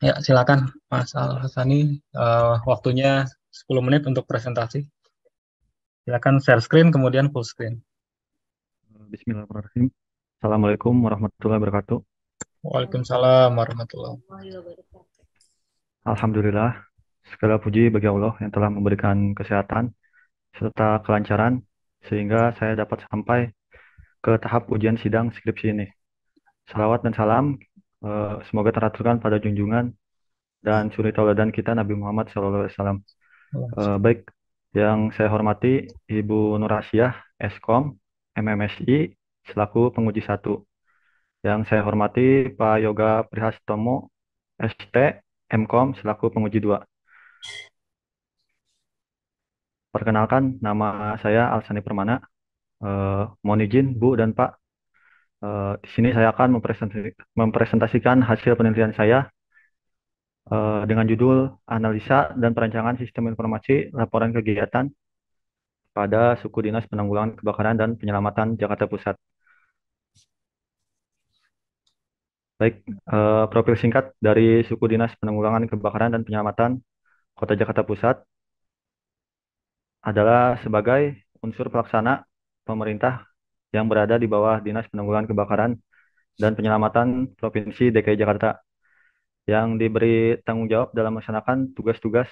Ya, silakan Mas Al Hasani. Uh, eh, waktunya 10 menit untuk presentasi. Silakan share screen kemudian full screen. Bismillahirrahmanirrahim. Assalamualaikum warahmatullahi wabarakatuh. Waalaikumsalam warahmatullahi wabarakatuh. Alhamdulillah, segala puji bagi Allah yang telah memberikan kesehatan serta kelancaran sehingga saya dapat sampai ke tahap ujian sidang skripsi ini. Salawat dan salam Eh, semoga teraturkan pada junjungan dan suri tauladan kita Nabi Muhammad SAW. Wasallam eh, baik, yang saya hormati Ibu S Eskom, MMSI, selaku penguji satu. Yang saya hormati Pak Yoga Prihastomo, ST, MKOM, selaku penguji dua. Perkenalkan, nama saya Alsani Permana. Eh, mohon izin, Bu dan Pak, Uh, di sini saya akan mempresentasikan hasil penelitian saya uh, dengan judul Analisa dan Perancangan Sistem Informasi Laporan Kegiatan pada Suku Dinas Penanggulangan Kebakaran dan Penyelamatan Jakarta Pusat. Baik, uh, profil singkat dari Suku Dinas Penanggulangan Kebakaran dan Penyelamatan Kota Jakarta Pusat adalah sebagai unsur pelaksana pemerintah yang berada di bawah Dinas Penanggulangan Kebakaran dan Penyelamatan Provinsi DKI Jakarta yang diberi tanggung jawab dalam melaksanakan tugas-tugas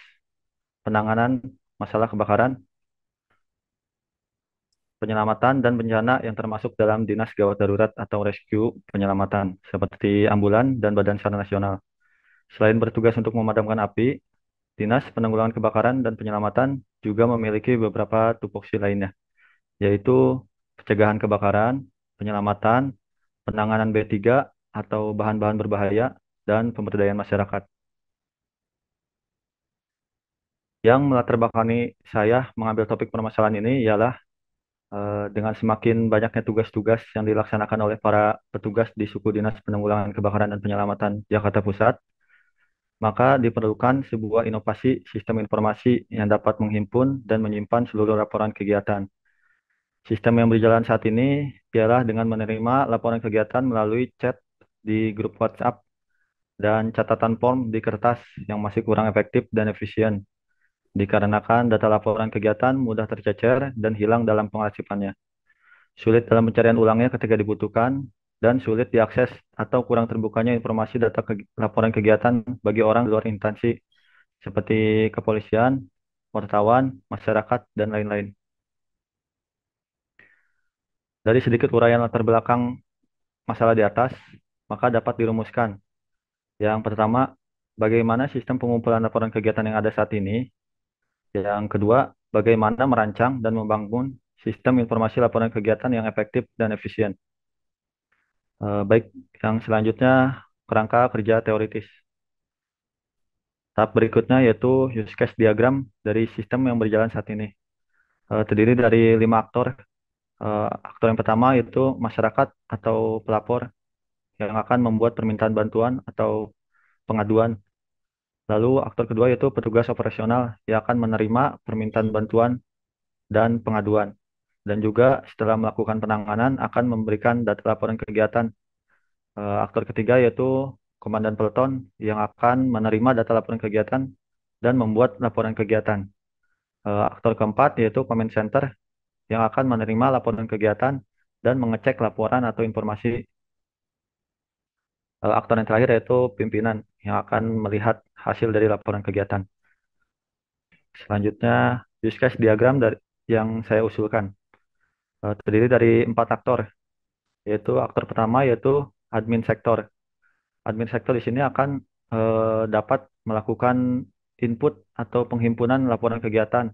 penanganan masalah kebakaran, penyelamatan dan bencana yang termasuk dalam Dinas Gawat Darurat atau Rescue Penyelamatan seperti ambulan dan Badan SAR Nasional. Selain bertugas untuk memadamkan api, Dinas Penanggulangan Kebakaran dan Penyelamatan juga memiliki beberapa tupoksi lainnya, yaitu pencegahan kebakaran, penyelamatan, penanganan B3 atau bahan-bahan berbahaya, dan pemberdayaan masyarakat. Yang melatar belakangi saya mengambil topik permasalahan ini ialah eh, dengan semakin banyaknya tugas-tugas yang dilaksanakan oleh para petugas di suku dinas penanggulangan kebakaran dan penyelamatan Jakarta Pusat, maka diperlukan sebuah inovasi sistem informasi yang dapat menghimpun dan menyimpan seluruh laporan kegiatan Sistem yang berjalan saat ini ialah dengan menerima laporan kegiatan melalui chat di grup WhatsApp dan catatan form di kertas yang masih kurang efektif dan efisien. Dikarenakan data laporan kegiatan mudah tercecer dan hilang dalam pengarsipannya. Sulit dalam pencarian ulangnya ketika dibutuhkan, dan sulit diakses atau kurang terbukanya informasi data ke laporan kegiatan bagi orang luar instansi seperti kepolisian, wartawan, masyarakat, dan lain-lain. Dari sedikit uraian latar belakang masalah di atas, maka dapat dirumuskan. Yang pertama, bagaimana sistem pengumpulan laporan kegiatan yang ada saat ini. Yang kedua, bagaimana merancang dan membangun sistem informasi laporan kegiatan yang efektif dan efisien. E, baik, yang selanjutnya kerangka kerja teoritis. Tahap berikutnya yaitu use case diagram dari sistem yang berjalan saat ini. E, terdiri dari lima aktor uh, aktor yang pertama yaitu masyarakat atau pelapor yang akan membuat permintaan bantuan atau pengaduan. Lalu aktor kedua yaitu petugas operasional yang akan menerima permintaan bantuan dan pengaduan. Dan juga setelah melakukan penanganan akan memberikan data laporan kegiatan. Uh, aktor ketiga yaitu komandan peleton yang akan menerima data laporan kegiatan dan membuat laporan kegiatan. Eh, aktor keempat yaitu comment center yang akan menerima laporan kegiatan dan mengecek laporan atau informasi eh, aktor yang terakhir yaitu pimpinan yang akan melihat hasil dari laporan kegiatan. Selanjutnya, use case diagram dari, yang saya usulkan eh, terdiri dari empat aktor, yaitu aktor pertama yaitu admin sektor. Admin sektor di sini akan eh, dapat melakukan input atau penghimpunan laporan kegiatan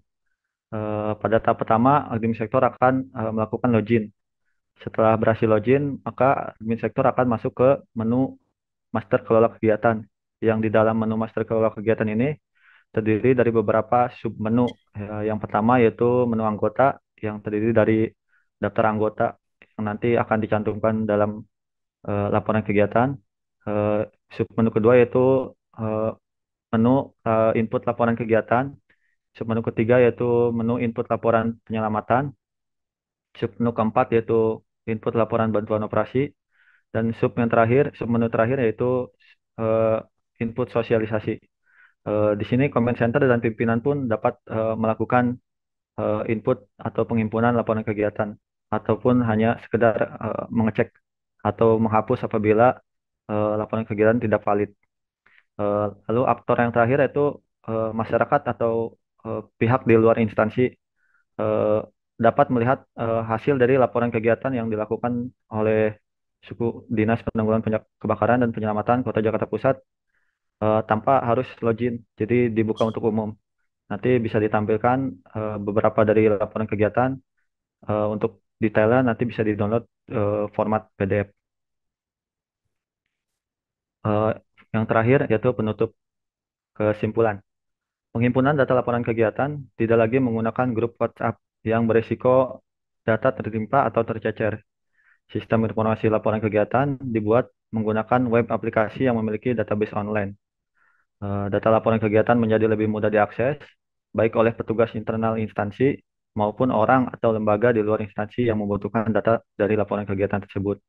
Eh, pada tahap pertama admin sektor akan eh, melakukan login. Setelah berhasil login, maka admin sektor akan masuk ke menu master kelola kegiatan. Yang di dalam menu master kelola kegiatan ini terdiri dari beberapa sub submenu. Ya, yang pertama yaitu menu anggota yang terdiri dari daftar anggota yang nanti akan dicantumkan dalam uh, laporan kegiatan. Uh, menu kedua yaitu uh, menu uh, input laporan kegiatan Submenu ketiga yaitu menu input laporan penyelamatan. Submenu keempat yaitu input laporan bantuan operasi. Dan sub yang terakhir, submenu terakhir yaitu uh, input sosialisasi. Uh, di sini comment center dan pimpinan pun dapat uh, melakukan uh, input atau penghimpunan laporan kegiatan ataupun hanya sekedar uh, mengecek atau menghapus apabila uh, laporan kegiatan tidak valid. Uh, lalu aktor yang terakhir yaitu uh, masyarakat atau eh, pihak di luar instansi eh, dapat melihat eh, hasil dari laporan kegiatan yang dilakukan oleh suku dinas penanggulangan kebakaran dan penyelamatan Kota Jakarta Pusat eh, tanpa harus login. Jadi dibuka untuk umum. Nanti bisa ditampilkan eh, beberapa dari laporan kegiatan eh, untuk detailnya nanti bisa di-download eh, format PDF. Uh, eh, yang terakhir yaitu penutup kesimpulan. Penghimpunan data laporan kegiatan tidak lagi menggunakan grup WhatsApp yang berisiko data tertimpa atau tercecer. Sistem informasi laporan kegiatan dibuat menggunakan web aplikasi yang memiliki database online. Eh, data laporan kegiatan menjadi lebih mudah diakses, baik oleh petugas internal instansi maupun orang atau lembaga di luar instansi yang membutuhkan data dari laporan kegiatan tersebut.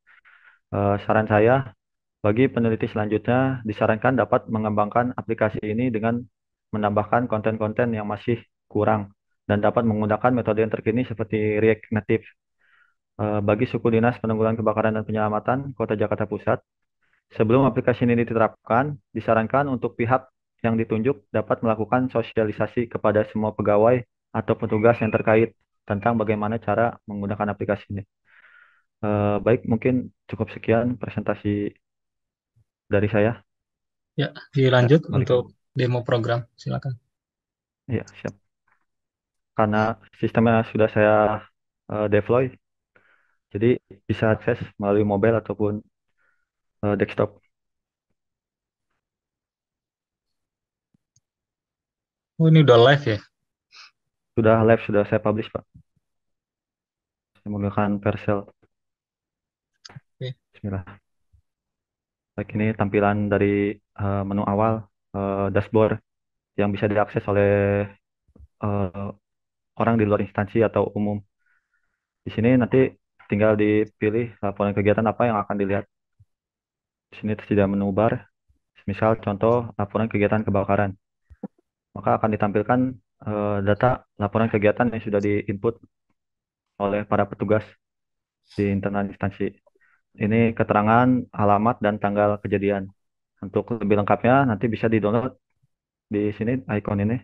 Eh, saran saya, bagi peneliti selanjutnya disarankan dapat mengembangkan aplikasi ini dengan menambahkan konten-konten yang masih kurang dan dapat menggunakan metode yang terkini seperti React Native. Eh, bagi suku dinas penanggulangan kebakaran dan penyelamatan Kota Jakarta Pusat, sebelum aplikasi ini diterapkan, disarankan untuk pihak yang ditunjuk dapat melakukan sosialisasi kepada semua pegawai atau petugas yang terkait tentang bagaimana cara menggunakan aplikasi ini. Eh, baik, mungkin cukup sekian presentasi dari saya. Ya, dilanjut ya, untuk demo program. Silakan. Iya, siap. Karena sistemnya sudah saya uh, deploy, jadi bisa akses melalui mobile ataupun uh, desktop. Oh, ini udah live ya? Sudah live, sudah saya publish, Pak. Saya menggunakan Vercel. Oke. Bismillah. Baik, ini tampilan dari uh, menu awal uh, dashboard yang bisa diakses oleh uh, orang di luar instansi atau umum. Di sini nanti tinggal dipilih laporan kegiatan apa yang akan dilihat. Di sini tersedia menu bar, misal contoh laporan kegiatan kebakaran. Maka akan ditampilkan uh, data laporan kegiatan yang sudah diinput oleh para petugas di internal instansi. Ini keterangan, alamat, dan tanggal kejadian. Untuk lebih lengkapnya nanti bisa di-download di sini icon ini.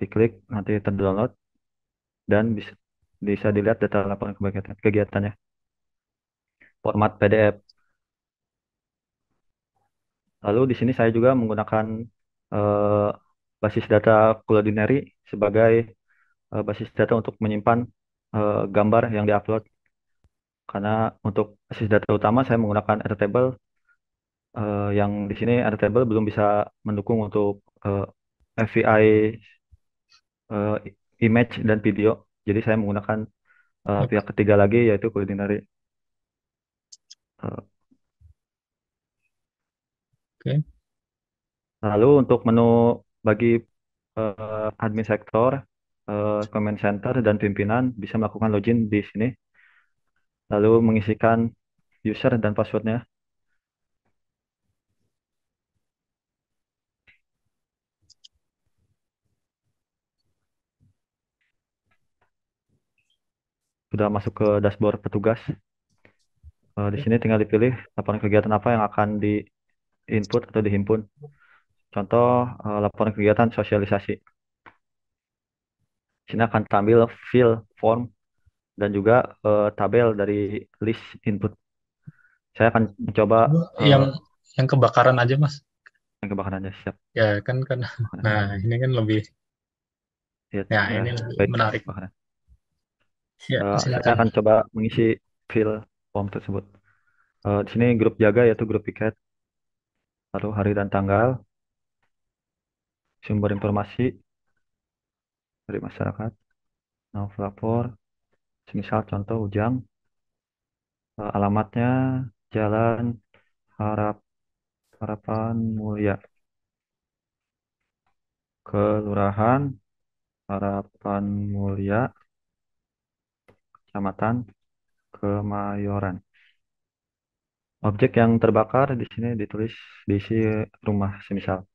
Diklik nanti terdownload dan bisa bisa dilihat data laporan kegiatan kegiatannya. Format PDF. Lalu di sini saya juga menggunakan uh, basis data culinary sebagai uh, basis data untuk menyimpan uh, gambar yang diupload. Karena untuk basis data utama saya menggunakan Airtable uh, yang di sini table belum bisa mendukung untuk uh, eh, FVI uh, eh, image dan video. Jadi saya menggunakan pihak ketiga lagi yaitu kulinary Uh. Oke. Okay. Lalu untuk menu bagi uh, admin sektor, uh, command center dan pimpinan bisa melakukan login di sini. Lalu mengisikan user dan passwordnya. sudah masuk ke dashboard petugas. Uh, di sini tinggal dipilih laporan kegiatan apa yang akan di input atau dihimpun. Contoh uh, laporan kegiatan sosialisasi. Di sini akan tampil fill form dan juga uh, tabel dari list input. Saya akan mencoba oh, yang uh, yang kebakaran aja, Mas. Yang kebakaran aja, siap. Ya, kan kan. Nah, ini kan lebih Ya, ya ini lebih menarik. Kebakaran. Ya, Uh, saya akan coba mengisi fill form tersebut. Uh, di sini grup jaga yaitu grup piket, lalu hari dan tanggal, sumber informasi dari masyarakat, nah, lapor, misal contoh Ujang, uh, alamatnya Jalan Harap Harapan Mulia, Kelurahan Harapan Mulia, Kecamatan Kemayoran. Objek yang terbakar di sini ditulis diisi rumah semisal.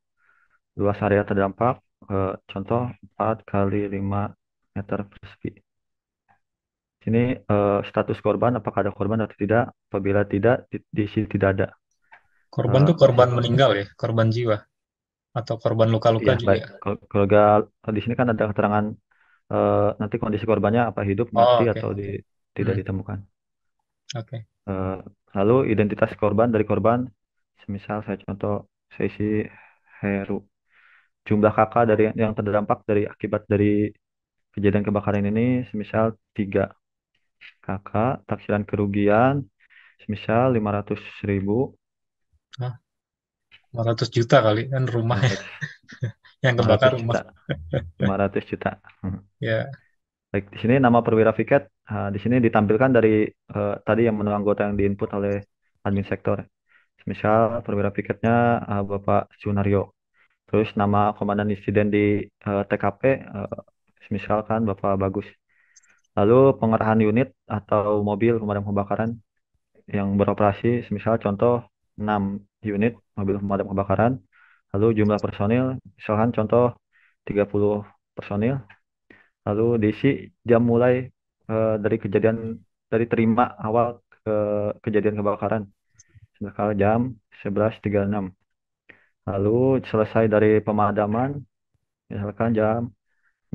Luas area terdampak, eh, contoh 4 kali 5 meter persegi. Sini eh, status korban, apakah ada korban atau tidak? Apabila tidak, di, diisi tidak ada. Korban eh, tuh korban meninggal ya, korban jiwa atau korban luka-luka iya, juga. kalau di sini kan ada keterangan uh, nanti kondisi korbannya apa hidup, Oh, mati, atau di- hmm. tidak ditemukan. oke. Uh, lalu identitas korban dari korban, semisal saya contoh, sesi Heru. Jumlah kakak dari yang terdampak dari akibat dari kejadian kebakaran ini, semisal tiga kakak, taksiran kerugian, semisal lima ratus ribu, Hah, 500 juta kali kan rumahnya. yang nah, kebakar rumah. Juta. 500 juta. Hmm. ya. Baik, di sini nama perwira fiket uh, ah, di sini ditampilkan dari uh, tadi yang menu anggota yang diinput oleh admin sektor. Misal perwira fiketnya uh, ah, Bapak Sunario. Terus nama komandan insiden di uh, eh, TKP uh, eh, misalkan Bapak Bagus. Lalu pengerahan unit atau mobil pemadam kebakaran yang beroperasi misal contoh 6 unit mobil pemadam kebakaran lalu jumlah personil misalkan contoh 30 personil lalu diisi jam mulai uh, dari kejadian dari terima awal ke kejadian kebakaran misalkan jam 11.36 lalu selesai dari pemadaman misalkan jam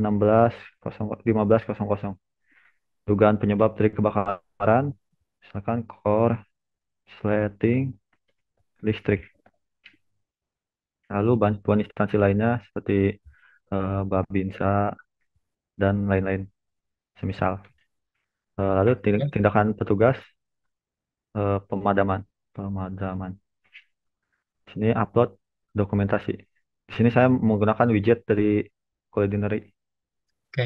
16.15.00 dugaan penyebab dari kebakaran misalkan core, sleting listrik lalu bantuan instansi lainnya seperti eh, Babinsa dan lain-lain semisal. Eh, lalu ya. tindakan petugas eh, pemadaman, pemadaman. sini upload dokumentasi. Di sini saya menggunakan widget dari Culinary. Oke.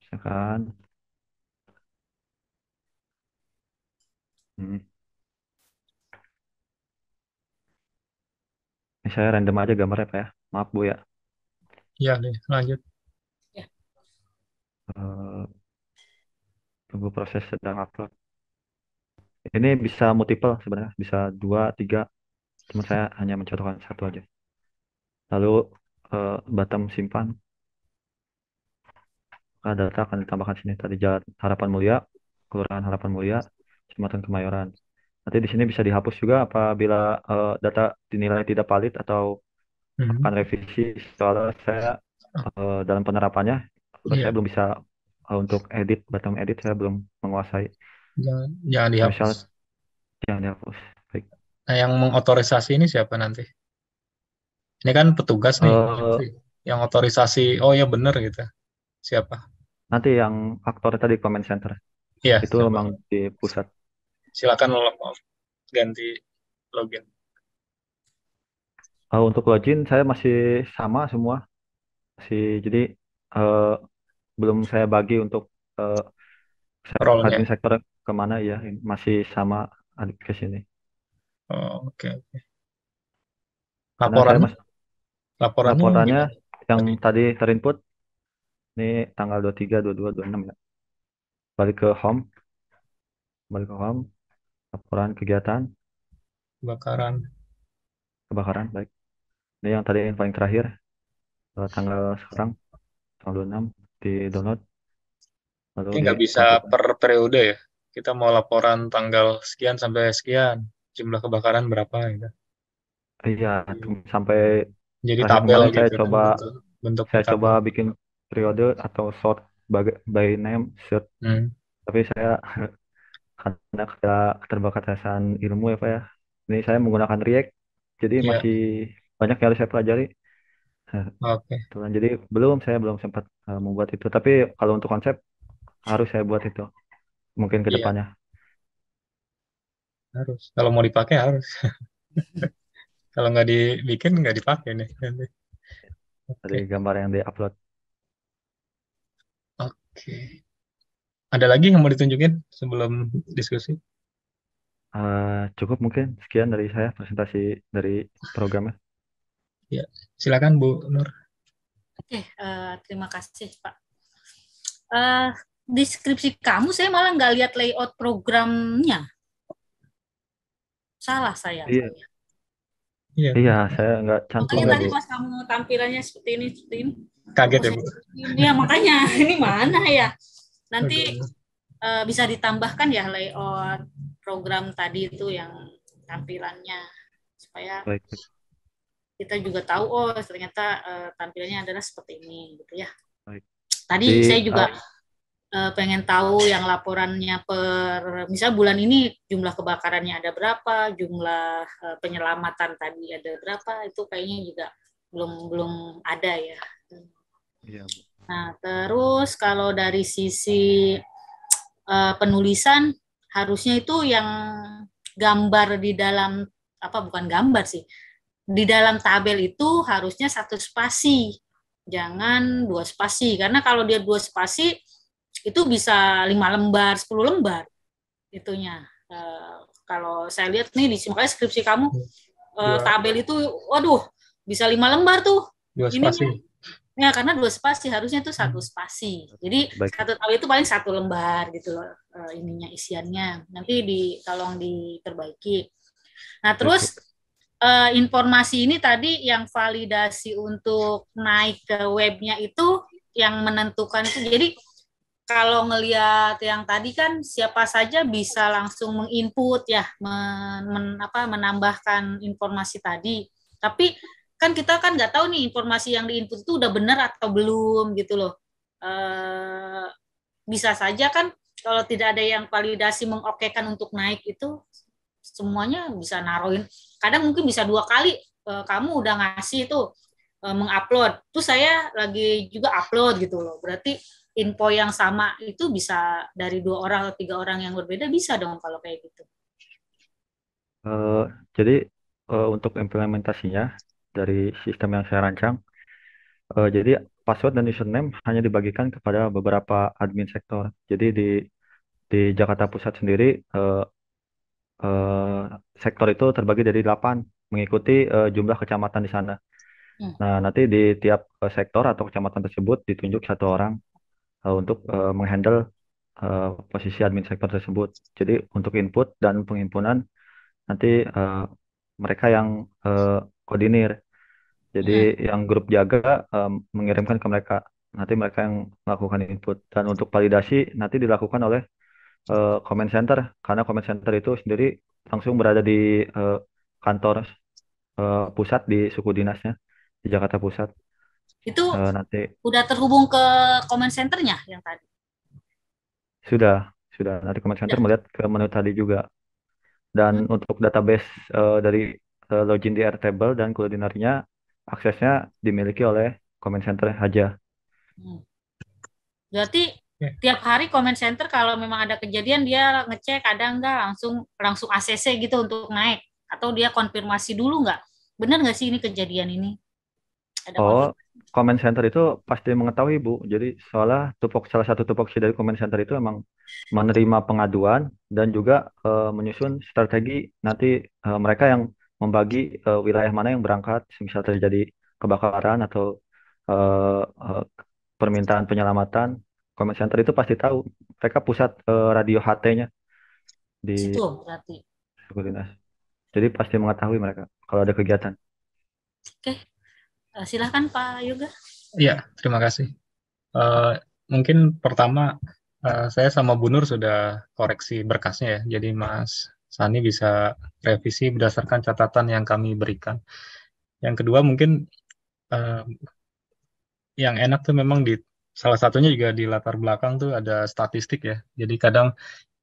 Misalkan. Hmm. saya random aja gambarnya Pak ya. Maaf Bu ya. iya nih lanjut. Ya. Eh, tunggu proses sedang upload. Ini bisa multiple sebenarnya, bisa dua, tiga. Cuma saya hanya mencontohkan satu aja. Lalu uh, eh, Batam simpan. Maka data akan ditambahkan sini tadi Jalan Harapan Mulia, Kelurahan Harapan Mulia, Kecamatan Kemayoran. Nanti di sini bisa dihapus juga apabila uh, data dinilai tidak valid atau hmm. akan revisi. Soalnya saya uh, dalam penerapannya yeah. saya belum bisa uh, untuk edit bottom edit saya belum menguasai. Jangan, ya, jangan dihapus. Misal, jangan dihapus. Baik. Nah, yang mengotorisasi ini siapa nanti? Ini kan petugas nih. Uh, yang otorisasi, oh ya benar gitu. Siapa? Nanti yang aktor tadi comment center. Iya. Itu memang di pusat silakan ganti login. Uh, untuk login saya masih sama semua. Masih jadi uh, belum saya bagi untuk uh, admin sektor kemana ya masih sama ke sini. Oh, oke okay, oke. Nah, laporannya laporannya, laporannya yang tadi terinput ini tanggal dua dua tiga dua 22 enam ya. Balik ke home. Balik ke home. Laporan kegiatan kebakaran kebakaran baik. Ini yang tadi yang paling terakhir eh, tanggal sekarang tanggal 26 di download lalu Ini nggak bisa per periode ya. Kita mau laporan tanggal sekian sampai sekian, jumlah kebakaran berapa gitu. Iya, sampai jadi tabel gitu coba bentuk, bentuk saya tabel. coba bikin periode atau short by, name, short. Hmm. Tapi saya karena keterbatasan ilmu ya Pak ya. Ini saya menggunakan React, jadi Ya. masih banyak yang harus saya pelajari. Nah, oke. Okay. Gitu jadi belum saya belum sempat eh, membuat itu. Tapi kalau untuk konsep harus saya buat itu mungkin ke Iya, depannya. harus. Kalau mau dipakai harus. Kalau nggak dibikin nggak dipakai nih. Oke. Oke, Dari gambar yang di-upload. oke. Ada lagi yang mau ditunjukin sebelum diskusi? Uh, cukup mungkin sekian dari saya presentasi dari programnya. Ya, silakan Bu Nur. Oke, uh, terima kasih Pak. Uh, deskripsi kamu saya malah nggak lihat layout programnya. Salah saya. Iya. Iya, iya saya nggak cantik. Makanya tadi pas kamu tampilannya seperti ini, seperti ini. Kaget ya, Bu. Iya, makanya. ini mana ya? Nanti uh, bisa ditambahkan ya layout program tadi itu yang tampilannya supaya Baik. kita juga tahu oh ternyata uh, tampilannya adalah seperti ini gitu ya. Baik. Tadi Di, saya juga uh, pengen tahu yang laporannya per misal bulan ini jumlah kebakarannya ada berapa, jumlah uh, penyelamatan tadi ada berapa itu kayaknya juga belum belum ada ya. Iya. Nah, terus kalau dari sisi uh, penulisan harusnya itu yang gambar di dalam apa bukan gambar sih. Di dalam tabel itu harusnya satu spasi. Jangan dua spasi karena kalau dia dua spasi itu bisa lima lembar, sepuluh lembar itunya. Uh, kalau saya lihat nih di sini skripsi kamu uh, tabel itu waduh bisa lima lembar tuh. Dua spasi. Ininya Ya karena dua spasi harusnya itu satu hmm. spasi. Jadi Baik. satu tahu itu paling satu lembar gitu loh uh, ininya isiannya. Nanti di tolong diperbaiki. Nah terus uh, informasi ini tadi yang validasi untuk naik ke webnya itu yang menentukan itu. Jadi kalau ngelihat yang tadi kan siapa saja bisa langsung menginput ya men, men, apa menambahkan informasi tadi. Tapi kan kita kan nggak tahu nih informasi yang diinput itu udah benar atau belum gitu loh. E, bisa saja kan kalau tidak ada yang validasi mengokekan untuk naik itu semuanya bisa naruhin. Kadang mungkin bisa dua kali e, kamu udah ngasih itu e, eh, mengupload. tuh saya lagi juga upload gitu loh. Berarti info yang sama itu bisa dari dua orang atau tiga orang yang berbeda bisa dong kalau kayak gitu. Uh, jadi uh, untuk implementasinya dari sistem yang saya rancang. Uh, jadi password dan username hanya dibagikan kepada beberapa admin sektor. Jadi di di Jakarta Pusat sendiri uh, uh, sektor itu terbagi dari 8 mengikuti uh, jumlah kecamatan di sana. Hmm. Nah, nanti di tiap uh, sektor atau kecamatan tersebut ditunjuk satu orang uh, untuk uh, menghandle uh, posisi admin sektor tersebut. Jadi untuk input dan penghimpunan nanti uh, mereka yang uh, koordinir jadi hmm. yang grup jaga um, mengirimkan ke mereka. Nanti mereka yang melakukan input. Dan untuk validasi nanti dilakukan oleh uh, comment center karena comment center itu sendiri langsung berada di uh, kantor uh, pusat di suku dinasnya di Jakarta Pusat. Itu uh, nanti sudah terhubung ke comment centernya yang tadi. Sudah, sudah. Nanti comment center melihat ke menu tadi juga. Dan hmm. untuk database uh, dari uh, login di Airtable dan kulinernya aksesnya dimiliki oleh comment center saja. Hmm. Berarti ya. tiap hari comment center kalau memang ada kejadian dia ngecek ada nggak langsung langsung ACC gitu untuk naik atau dia konfirmasi dulu nggak? Benar nggak sih ini kejadian ini? Ada oh, comment center itu pasti mengetahui bu. Jadi soalnya tupok salah satu tupoksi dari comment center itu emang menerima pengaduan dan juga uh, menyusun strategi nanti uh, mereka yang membagi uh, wilayah mana yang berangkat misal terjadi kebakaran atau uh, uh, permintaan penyelamatan command center itu pasti tahu mereka pusat uh, radio HT-nya di situ berarti jadi pasti mengetahui mereka kalau ada kegiatan oke uh, silahkan Pak Yoga Iya, terima kasih. Uh, mungkin pertama uh, saya sama Bunur sudah koreksi berkasnya ya. Jadi Mas Sani bisa revisi berdasarkan catatan yang kami berikan. Yang kedua mungkin eh, yang enak tuh memang di salah satunya juga di latar belakang tuh ada statistik ya. Jadi kadang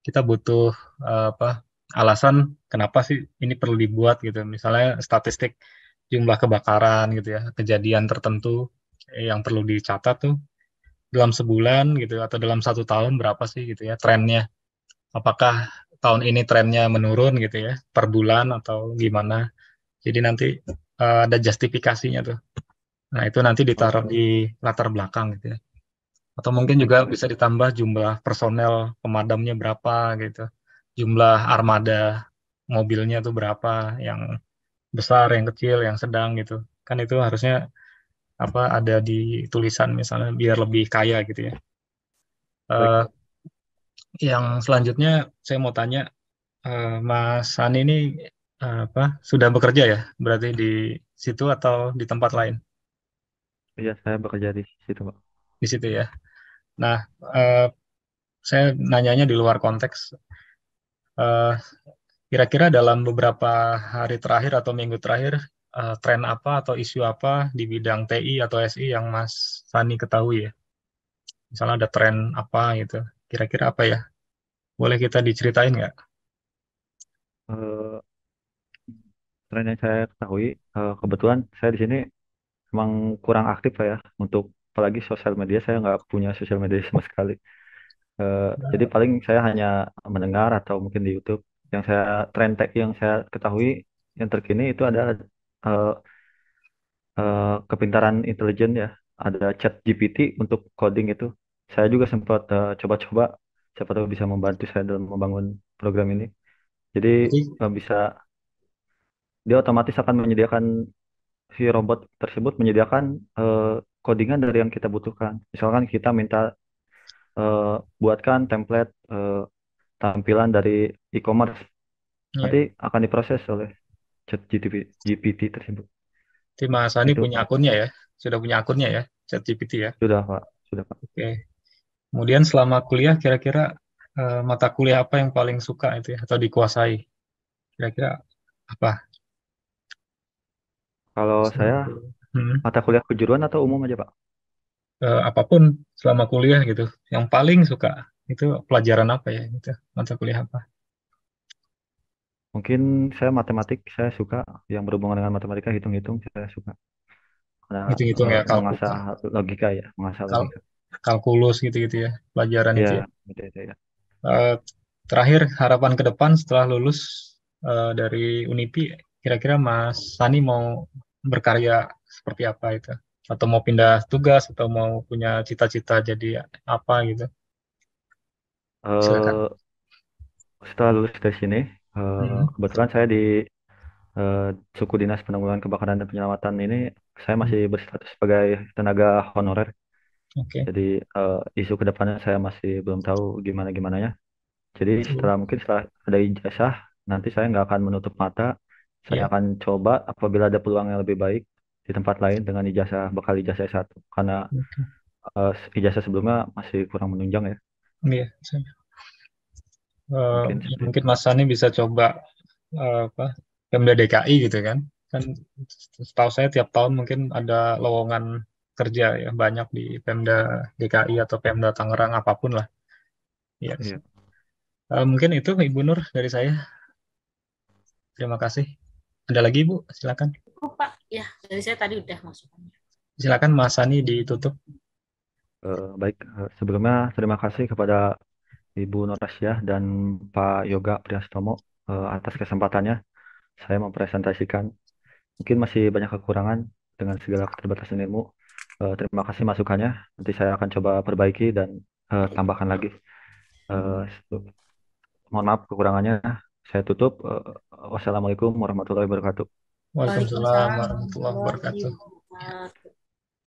kita butuh eh, apa alasan kenapa sih ini perlu dibuat gitu. Misalnya statistik jumlah kebakaran gitu ya, kejadian tertentu yang perlu dicatat tuh dalam sebulan gitu atau dalam satu tahun berapa sih gitu ya trennya apakah tahun ini trennya menurun gitu ya per bulan atau gimana. Jadi nanti uh, ada justifikasinya tuh. Nah itu nanti ditaruh di latar belakang gitu ya. Atau mungkin juga bisa ditambah jumlah personel pemadamnya berapa gitu. Jumlah armada mobilnya tuh berapa yang besar, yang kecil, yang sedang gitu. Kan itu harusnya apa ada di tulisan misalnya biar lebih kaya gitu ya. Uh, yang selanjutnya saya mau tanya uh, Mas Ani ini uh, apa sudah bekerja ya berarti di situ atau di tempat lain? Iya, saya bekerja di situ, Pak. Di situ ya. Nah, uh, saya nanyanya di luar konteks. kira kira-kira dalam beberapa hari terakhir atau minggu terakhir uh, tren apa atau isu apa di bidang TI atau SI yang Mas Sani ketahui ya? Misalnya ada tren apa gitu Kira-kira apa ya? Boleh kita diceritain nggak? Eh, tren yang saya ketahui uh, kebetulan saya di sini emang kurang aktif ya, untuk apalagi sosial media saya nggak punya sosial media sama sekali. Eh, nah. jadi paling saya hanya mendengar atau mungkin di YouTube yang saya tren tech yang saya ketahui yang terkini itu ada uh, eh, eh, kepintaran intelijen ya ada chat GPT untuk coding itu saya juga sempat coba eh, coba-coba, siapa tahu bisa membantu saya dalam membangun program ini. Jadi Jadi, eh, bisa dia otomatis akan menyediakan si robot tersebut menyediakan uh, codingan dari yang kita butuhkan. Misalkan kita minta uh, buatkan template uh, tampilan dari e-commerce, iya. nanti akan diproses oleh ChatGPT GPT tersebut. Jadi Mas Hani punya akunnya ya, sudah punya akunnya ya, Chat GPT ya. Sudah Pak, sudah Pak. Oke. Kemudian selama kuliah kira-kira uh, mata kuliah apa yang paling suka itu ya atau dikuasai? Kira-kira apa? Kalau saya gitu. hmm. mata kuliah kejuruan atau umum aja, Pak? Uh, apapun selama kuliah gitu. Yang paling suka itu pelajaran apa ya gitu? Mata kuliah apa? Mungkin saya matematik, saya suka yang berhubungan dengan matematika, hitung-hitung saya suka. hitung-hitung ya mengasah logika ya, mengasah logika kalkulus gitu-gitu ya pelajaran iya, gitu ya, itu ya. ya. Uh, iya. eh, terakhir harapan ke depan setelah lulus uh, dari Unipi kira-kira Mas Sani mau berkarya seperti apa itu atau mau pindah tugas atau mau punya cita-cita jadi apa gitu uh, setelah lulus dari sini uh, hmm. kebetulan saya di uh, suku dinas penanggulangan kebakaran dan penyelamatan ini saya masih berstatus sebagai tenaga honorer Oke. Jadi uh, isu kedepannya saya masih belum tahu gimana gimana ya. Jadi iya. setelah mungkin setelah ada ijazah, nanti saya nggak akan menutup mata. Saya Yeah. akan coba apabila ada peluang yang lebih baik di tempat lain dengan ijazah bakal ijazah satu. karena eh, ijazah sebelumnya masih kurang menunjang ya. Iya. saya- Mungkin ya seperti mungkin Mas Sani bisa coba uh, apa Pemda DKI gitu kan. Kan setahu saya tiap tahun mungkin ada lowongan kerja ya banyak di Pemda DKI atau Pemda Tangerang apapun lah. Yes. Ya. Uh, mungkin itu Ibu Nur dari saya. Terima kasih. Ada lagi Ibu, silakan. Oh, Pak, ya dari saya tadi udah masuk Silakan Mas Sani ditutup. Uh, baik, eh, sebelumnya terima kasih kepada Ibu norasyah dan Pak Yoga Priastomo uh, eh, atas kesempatannya saya mempresentasikan. Mungkin masih banyak kekurangan dengan segala keterbatasan ilmu, Uh, terima kasih masukannya. Nanti saya akan coba perbaiki dan uh, tambahkan lagi. Eh, mohon maaf kekurangannya. Saya tutup. Eh, wassalamualaikum warahmatullahi wabarakatuh. Waalaikumsalam warahmatullahi wabarakatuh.